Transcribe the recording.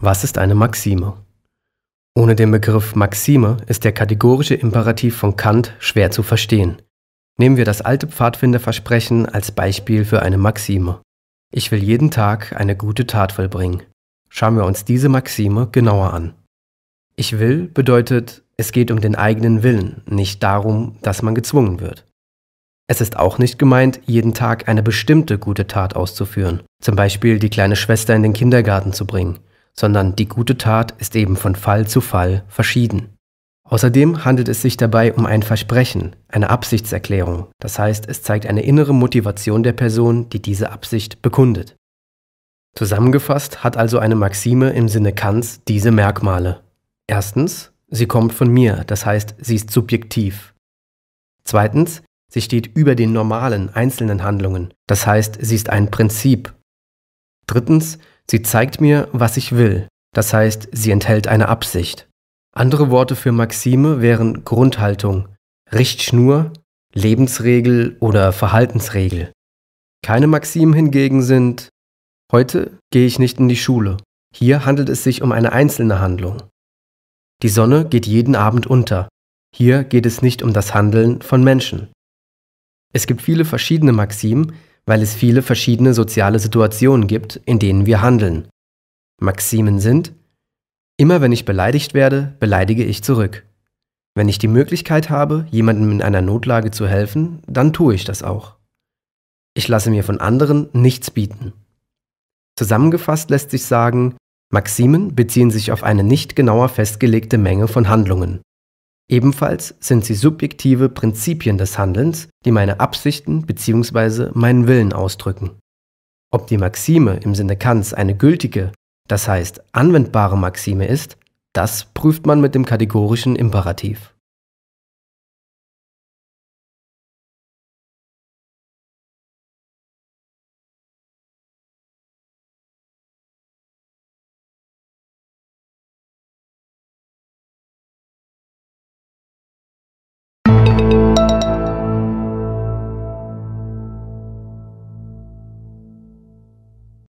Was ist eine Maxime? Ohne den Begriff Maxime ist der kategorische Imperativ von Kant schwer zu verstehen. Nehmen wir das alte Pfadfinderversprechen als Beispiel für eine Maxime. Ich will jeden Tag eine gute Tat vollbringen. Schauen wir uns diese Maxime genauer an. Ich will bedeutet, es geht um den eigenen Willen, nicht darum, dass man gezwungen wird. Es ist auch nicht gemeint, jeden Tag eine bestimmte gute Tat auszuführen, zum Beispiel die kleine Schwester in den Kindergarten zu bringen sondern die gute Tat ist eben von Fall zu Fall verschieden. Außerdem handelt es sich dabei um ein Versprechen, eine Absichtserklärung, das heißt es zeigt eine innere Motivation der Person, die diese Absicht bekundet. Zusammengefasst hat also eine Maxime im Sinne Kants diese Merkmale. Erstens, sie kommt von mir, das heißt sie ist subjektiv. Zweitens, sie steht über den normalen einzelnen Handlungen, das heißt sie ist ein Prinzip. Drittens, Sie zeigt mir, was ich will. Das heißt, sie enthält eine Absicht. Andere Worte für Maxime wären Grundhaltung, Richtschnur, Lebensregel oder Verhaltensregel. Keine Maximen hingegen sind Heute gehe ich nicht in die Schule. Hier handelt es sich um eine einzelne Handlung. Die Sonne geht jeden Abend unter. Hier geht es nicht um das Handeln von Menschen. Es gibt viele verschiedene Maximen, weil es viele verschiedene soziale Situationen gibt, in denen wir handeln. Maximen sind, immer wenn ich beleidigt werde, beleidige ich zurück. Wenn ich die Möglichkeit habe, jemandem in einer Notlage zu helfen, dann tue ich das auch. Ich lasse mir von anderen nichts bieten. Zusammengefasst lässt sich sagen, Maximen beziehen sich auf eine nicht genauer festgelegte Menge von Handlungen. Ebenfalls sind sie subjektive Prinzipien des Handelns, die meine Absichten bzw. meinen Willen ausdrücken. Ob die Maxime im Sinne Kants eine gültige, das heißt anwendbare Maxime ist, das prüft man mit dem kategorischen Imperativ.